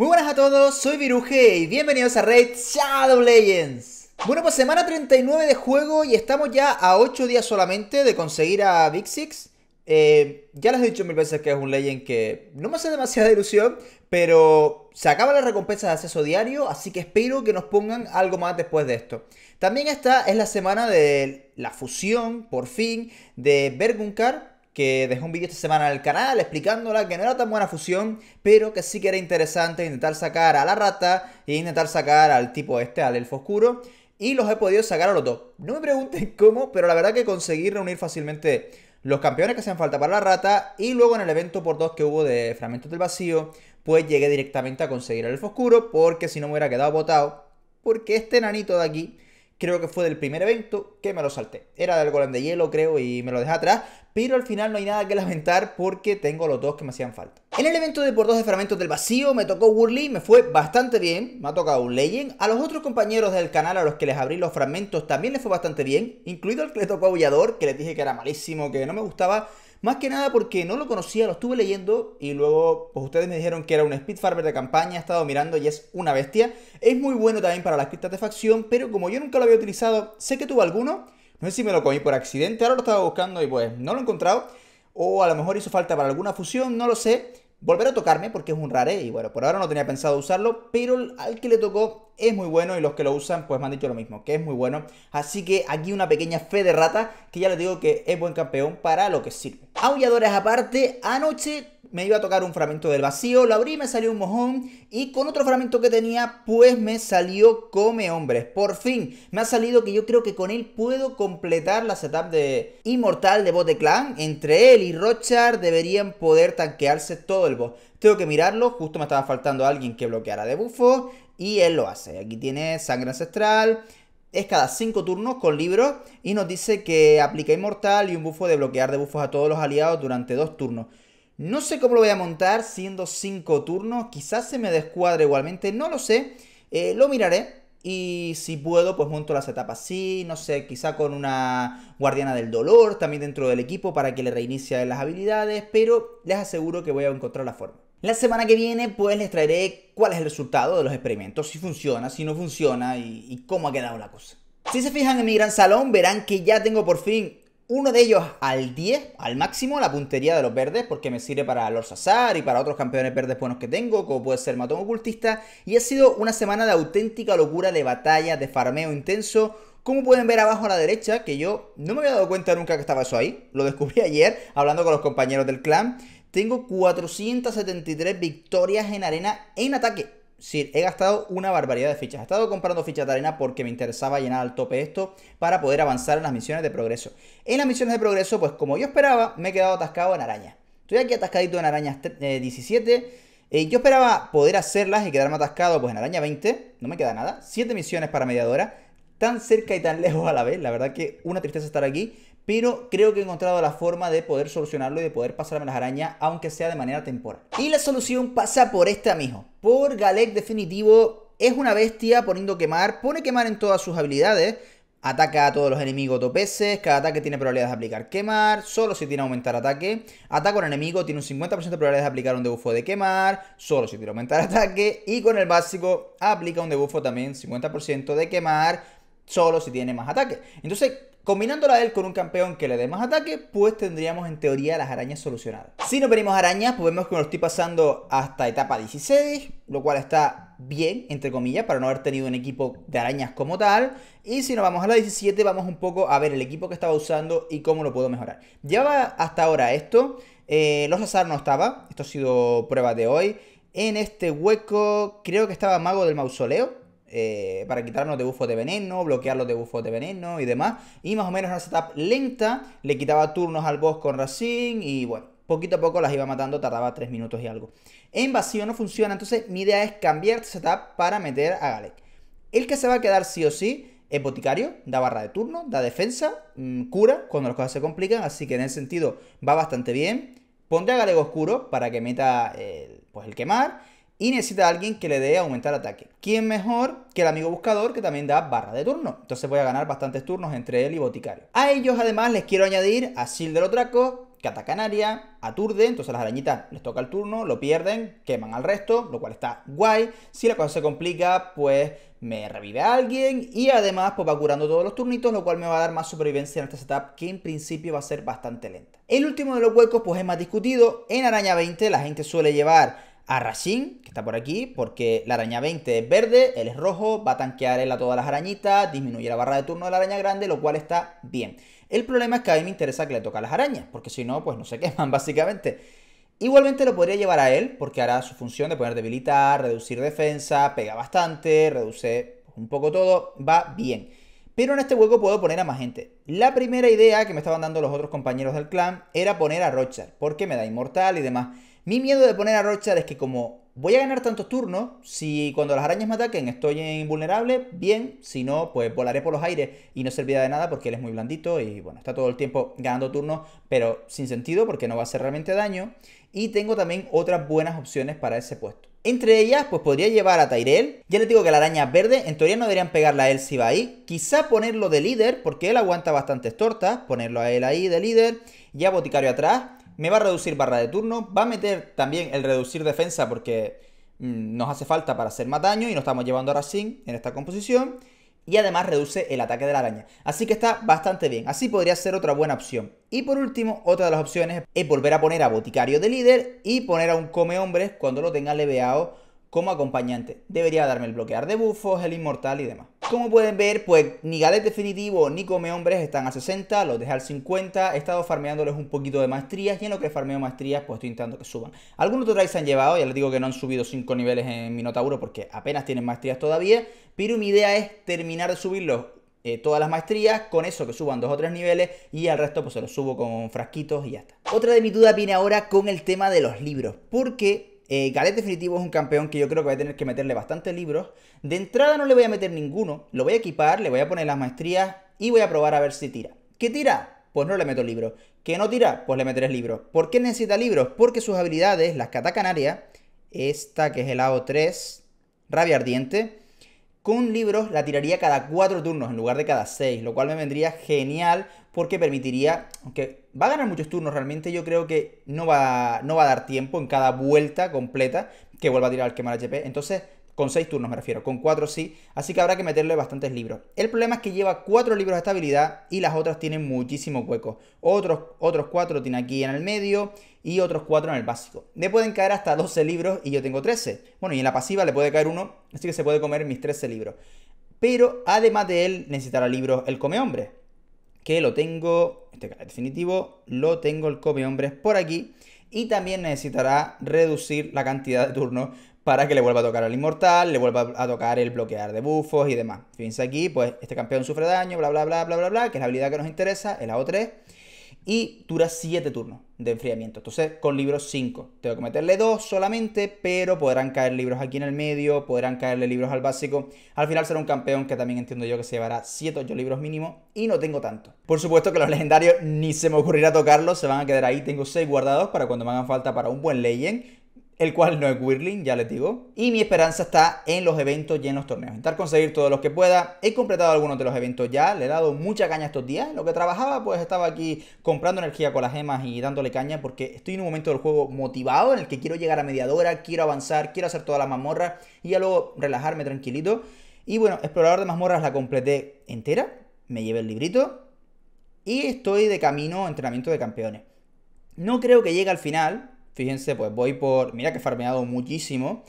Muy buenas a todos, soy Viruje y bienvenidos a Raid Shadow Legends. Bueno, pues semana 39 de juego y estamos ya a 8 días solamente de conseguir a Big Six. Eh, ya les he dicho mil veces que es un Legend que no me hace demasiada ilusión, pero se acaba la recompensa de acceso diario, así que espero que nos pongan algo más después de esto. También esta es la semana de la fusión, por fin, de Bergunkar que dejé un vídeo esta semana en el canal explicándola que no era tan buena fusión, pero que sí que era interesante intentar sacar a la rata e intentar sacar al tipo este, al elfo oscuro. Y los he podido sacar a los dos. No me pregunten cómo, pero la verdad que conseguí reunir fácilmente los campeones que hacían falta para la rata. Y luego en el evento por dos que hubo de Fragmentos del Vacío, pues llegué directamente a conseguir al elfo oscuro, porque si no me hubiera quedado botado. Porque este nanito de aquí creo que fue del primer evento que me lo salté. Era del golem de hielo, creo, y me lo dejé atrás. Pero al final no hay nada que lamentar porque tengo los dos que me hacían falta. En el evento de por dos de fragmentos del vacío me tocó Wurly, me fue bastante bien. Me ha tocado un Legend. A los otros compañeros del canal a los que les abrí los fragmentos también les fue bastante bien. Incluido el que le tocó Aullador, que les dije que era malísimo, que no me gustaba. Más que nada porque no lo conocía, lo estuve leyendo y luego pues ustedes me dijeron que era un farmer de campaña, he estado mirando y es una bestia. Es muy bueno también para las criptas de facción, pero como yo nunca lo había utilizado, sé que tuvo alguno. No sé si me lo comí por accidente, ahora lo estaba buscando y pues no lo he encontrado. O a lo mejor hizo falta para alguna fusión, no lo sé. Volver a tocarme porque es un rare y bueno, por ahora no tenía pensado usarlo, pero al que le tocó es muy bueno y los que lo usan pues me han dicho lo mismo, que es muy bueno. Así que aquí una pequeña fe de rata que ya les digo que es buen campeón para lo que sirve. Aulladores aparte, anoche me iba a tocar un fragmento del vacío, lo abrí, me salió un mojón y con otro fragmento que tenía pues me salió Come Hombres. Por fin me ha salido que yo creo que con él puedo completar la setup de Inmortal de Bote Clan. Entre él y Rochard deberían poder tanquearse todo el boss. Tengo que mirarlo, justo me estaba faltando alguien que bloqueara de bufo y él lo hace. Aquí tiene Sangre Ancestral. Es cada 5 turnos con libro Y nos dice que aplica Inmortal y un bufo de bloquear de bufos a todos los aliados durante 2 turnos. No sé cómo lo voy a montar siendo 5 turnos. Quizás se me descuadre igualmente. No lo sé. Eh, lo miraré. Y si puedo, pues monto las etapas Sí. no sé, quizá con una guardiana del dolor también dentro del equipo para que le reinicie las habilidades, pero les aseguro que voy a encontrar la forma. La semana que viene pues les traeré cuál es el resultado de los experimentos, si funciona, si no funciona y, cómo ha quedado la cosa. Si se fijan en mi gran salón verán que ya tengo por fin uno de ellos al 10, al máximo, la puntería de los verdes, porque me sirve para los Azar y para otros campeones verdes buenos que tengo, como puede ser Matón Ocultista. Y ha sido una semana de auténtica locura de batalla, de farmeo intenso. Como pueden ver abajo a la derecha, que yo no me había dado cuenta nunca que estaba eso ahí, lo descubrí ayer hablando con los compañeros del clan. Tengo 473 victorias en arena en ataque. Es decir, he gastado una barbaridad de fichas. He estado comprando fichas de arena porque me interesaba llenar al tope esto para poder avanzar en las misiones de progreso. En las misiones de progreso, pues como yo esperaba, me he quedado atascado en araña. Estoy aquí atascadito en araña 17. Eh, eh, yo esperaba poder hacerlas y quedarme atascado pues en araña 20. No me queda nada. 7 misiones para mediadora. Tan cerca y tan lejos a la vez. La verdad que una tristeza estar aquí pero creo que he encontrado la forma de poder solucionarlo y de poder pasarme las arañas, aunque sea de manera temporal. Y la solución pasa por este amigo. por Galek definitivo, es una bestia poniendo quemar, pone quemar en todas sus habilidades, Ataca a todos los enemigos dos Cada ataque tiene probabilidades de aplicar quemar. Solo si tiene aumentar ataque. Ataca un enemigo. Tiene un 50% de probabilidades de aplicar un debuffo de quemar. Solo si tiene aumentar ataque. Y con el básico aplica un debuffo también 50% de quemar. Solo si tiene más ataque. Entonces Combinándola él con un campeón que le dé más ataque, pues tendríamos en teoría las arañas solucionadas. Si no venimos arañas, pues vemos que me lo estoy pasando hasta etapa 16, lo cual está bien, entre comillas, para no haber tenido un equipo de arañas como tal. Y si nos vamos a la 17, vamos un poco a ver el equipo que estaba usando y cómo lo puedo mejorar. Lleva hasta ahora esto, eh, los azar no estaba, esto ha sido prueba de hoy. En este hueco creo que estaba Mago del Mausoleo, eh, para quitarnos de debufos de veneno, bloquear los debufos de veneno y demás. Y más o menos una setup lenta, le quitaba turnos al boss con Racine y bueno, poquito a poco las iba matando, tardaba 3 minutos y algo. En vacío no funciona, entonces mi idea es cambiar setup para meter a Galek. El que se va a quedar sí o sí es boticario, da barra de turno, da defensa, mm, cura cuando las cosas se complican, así que en ese sentido va bastante bien. Pondré a Galego Oscuro para que meta pues el quemar y necesita a alguien que le dé aumentar ataque. ¿Quién mejor que el amigo buscador que también da barra de turno? Entonces voy a ganar bastantes turnos entre él y Boticario. A ellos además les quiero añadir a de Otraco, que ataca aturde, entonces las arañitas les toca el turno, lo pierden, queman al resto, lo cual está guay. Si la cosa se complica, pues me revive a alguien y además pues va curando todos los turnitos, lo cual me va a dar más supervivencia en este setup que en principio va a ser bastante lenta. El último de los huecos pues es más discutido. En araña 20 la gente suele llevar a Rashin, que está por aquí, porque la araña 20 es verde, él es rojo, va a tanquear él a todas las arañitas, disminuye la barra de turno de la araña grande, lo cual está bien. El problema es que a mí me interesa que le toque a las arañas, porque si no, pues no se queman, básicamente. Igualmente lo podría llevar a él, porque hará su función de poder debilitar, reducir defensa, pega bastante, reduce un poco todo, va bien. Pero en este hueco puedo poner a más gente. La primera idea que me estaban dando los otros compañeros del clan era poner a roger porque me da inmortal y demás. Mi miedo de poner a Rochard es que como voy a ganar tantos turnos, si cuando las arañas me ataquen estoy invulnerable, bien, si no, pues volaré por los aires y no servirá de nada porque él es muy blandito y bueno, está todo el tiempo ganando turnos, pero sin sentido porque no va a hacer realmente daño. Y tengo también otras buenas opciones para ese puesto. Entre ellas, pues podría llevar a Tyrell. Ya les digo que la araña verde, en teoría no deberían pegarla a él si va ahí. Quizá ponerlo de líder, porque él aguanta bastantes tortas. Ponerlo a él ahí de líder. y a Boticario atrás me va a reducir barra de turno, va a meter también el reducir defensa porque mm, nos hace falta para hacer más daño y nos estamos llevando a Racing en esta composición. Y además reduce el ataque de la araña. Así que está bastante bien. Así podría ser otra buena opción. Y por último, otra de las opciones es volver a poner a Boticario de líder y poner a un Come Hombres cuando lo tenga leveado como acompañante. Debería darme el bloquear de bufos, el inmortal y demás. Como pueden ver, pues ni Gales definitivo ni Come Hombres están a 60, los dejé al 50. He estado farmeándoles un poquito de maestrías y en lo que farmeo maestrías, pues estoy intentando que suban. Algunos tutoriales se han llevado, ya les digo que no han subido 5 niveles en mi Minotauro porque apenas tienen maestrías todavía. Pero mi idea es terminar de subirlos eh, todas las maestrías, con eso que suban 2 o 3 niveles y al resto pues se los subo con frasquitos y ya está. Otra de mi dudas viene ahora con el tema de los libros, porque eh, definitivo es un campeón que yo creo que va a tener que meterle bastantes libros. De entrada no le voy a meter ninguno, lo voy a equipar, le voy a poner las maestrías y voy a probar a ver si tira. ¿Qué tira? Pues no le meto libros. ¿Qué no tira? Pues le meteré libros. ¿Por qué necesita libros? Porque sus habilidades, las catacanarias, esta que es el AO3, Rabia Ardiente, con libro la tiraría cada cuatro turnos en lugar de cada seis, lo cual me vendría genial porque permitiría, aunque va a ganar muchos turnos, realmente yo creo que no va, no va a dar tiempo en cada vuelta completa que vuelva a tirar el quemar HP. Entonces con 6 turnos me refiero, con 4 sí, así que habrá que meterle bastantes libros. El problema es que lleva 4 libros de estabilidad y las otras tienen muchísimo hueco. Otros, otros cuatro tiene aquí en el medio y otros cuatro en el básico. Le pueden caer hasta 12 libros y yo tengo 13. Bueno, y en la pasiva le puede caer uno, así que se puede comer mis 13 libros. Pero además de él necesitará libros el come hombre. Que lo tengo, este definitivo, lo tengo el come Hombre por aquí. Y también necesitará reducir la cantidad de turnos para que le vuelva a tocar al inmortal, le vuelva a tocar el bloquear de bufos y demás. Fíjense aquí, pues este campeón sufre daño, bla, bla, bla, bla, bla, bla, que es la habilidad que nos interesa, el AO3, y dura 7 turnos de enfriamiento. Entonces, con libros 5. Tengo que meterle 2 solamente, pero podrán caer libros aquí en el medio, podrán caerle libros al básico. Al final será un campeón que también entiendo yo que se llevará 7 8 libros mínimo y no tengo tanto. Por supuesto que los legendarios ni se me ocurrirá tocarlos, se van a quedar ahí. Tengo 6 guardados para cuando me hagan falta para un buen legend el cual no es Whirling, ya les digo. Y mi esperanza está en los eventos y en los torneos. Intentar conseguir todos los que pueda. He completado algunos de los eventos ya, le he dado mucha caña estos días. En lo que trabajaba, pues estaba aquí comprando energía con las gemas y dándole caña porque estoy en un momento del juego motivado en el que quiero llegar a mediadora, quiero avanzar, quiero hacer toda la mazmorra y ya luego relajarme tranquilito. Y bueno, explorador de mazmorras la completé entera, me llevé el librito y estoy de camino a entrenamiento de campeones. No creo que llegue al final, Fíjense, pues voy por. Mira que he farmeado muchísimo.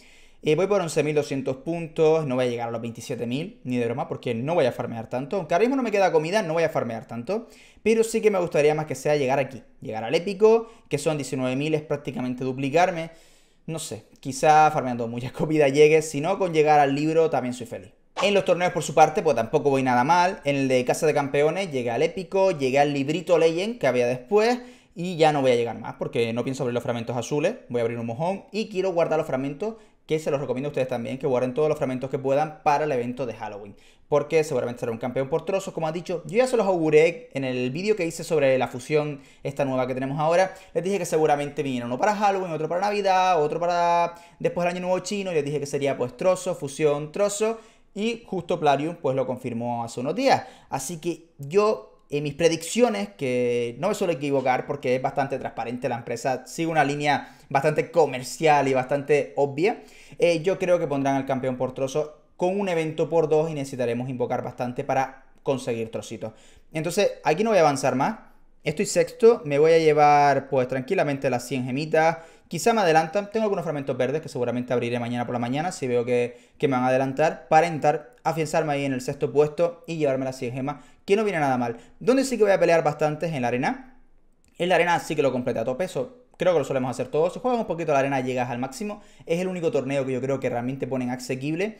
Eh, voy por 11.200 puntos, no voy a llegar a los 27.000, ni de broma, porque no voy a farmear tanto. Aunque ahora mismo no me queda comida, no voy a farmear tanto. Pero sí que me gustaría más que sea llegar aquí, llegar al épico, que son 19.000, es prácticamente duplicarme. No sé, quizá farmeando mucha comida llegue, si no, con llegar al libro también soy feliz. En los torneos, por su parte, pues tampoco voy nada mal. En el de Casa de Campeones llegué al épico, llegué al librito Legend que había después y ya no voy a llegar más porque no pienso abrir los fragmentos azules, voy a abrir un mojón y quiero guardar los fragmentos que se los recomiendo a ustedes también, que guarden todos los fragmentos que puedan para el evento de Halloween, porque seguramente será un campeón por trozos, como ha dicho, yo ya se los auguré en el vídeo que hice sobre la fusión esta nueva que tenemos ahora, les dije que seguramente viniera uno para Halloween, otro para Navidad, otro para después del Año Nuevo Chino, les dije que sería pues trozo, fusión, trozo, y justo Plarium pues lo confirmó hace unos días, así que yo mis predicciones, que no me suelo equivocar porque es bastante transparente la empresa, sigue una línea bastante comercial y bastante obvia, eh, yo creo que pondrán al campeón por trozo con un evento por dos y necesitaremos invocar bastante para conseguir trocitos. Entonces, aquí no voy a avanzar más. Estoy sexto, me voy a llevar pues tranquilamente las 100 gemitas. Quizá me adelantan, tengo algunos fragmentos verdes que seguramente abriré mañana por la mañana si veo que, que me van a adelantar para intentar afianzarme ahí en el sexto puesto y llevarme las 100 gemas que no viene nada mal. Donde sí que voy a pelear bastante en la arena. En la arena sí que lo completa a tope, eso creo que lo solemos hacer todos. Si juegas un poquito la arena llegas al máximo. Es el único torneo que yo creo que realmente ponen asequible.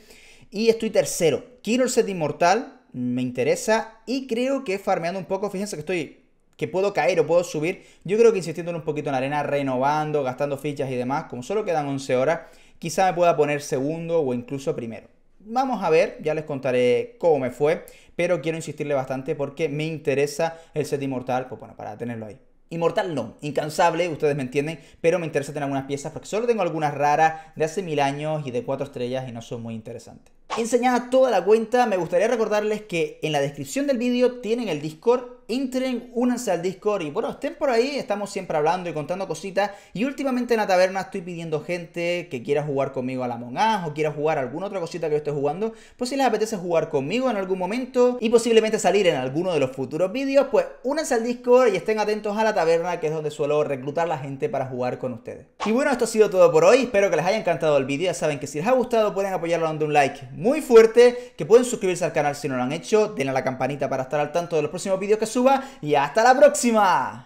Y estoy tercero. Quiero el set inmortal, me interesa y creo que farmeando un poco, fíjense que estoy que puedo caer o puedo subir, yo creo que insistiendo un poquito en la arena, renovando, gastando fichas y demás, como solo quedan 11 horas, quizá me pueda poner segundo o incluso primero. Vamos a ver, ya les contaré cómo me fue, pero quiero insistirle bastante porque me interesa el set inmortal, pues bueno, para tenerlo ahí. Inmortal no, incansable, ustedes me entienden, pero me interesa tener algunas piezas porque solo tengo algunas raras de hace mil años y de cuatro estrellas y no son muy interesantes. Enseñada toda la cuenta, me gustaría recordarles que en la descripción del vídeo tienen el Discord entren, únanse al Discord y bueno, estén por ahí, estamos siempre hablando y contando cositas. Y últimamente en la taberna estoy pidiendo gente que quiera jugar conmigo a la Monaz o quiera jugar alguna otra cosita que yo esté jugando, pues si les apetece jugar conmigo en algún momento y posiblemente salir en alguno de los futuros vídeos, pues únanse al Discord y estén atentos a la taberna que es donde suelo reclutar la gente para jugar con ustedes. Y bueno, esto ha sido todo por hoy, espero que les haya encantado el vídeo, ya saben que si les ha gustado pueden apoyarlo dando un like muy fuerte, que pueden suscribirse al canal si no lo han hecho, denle a la campanita para estar al tanto de los próximos vídeos que subo y hasta la próxima.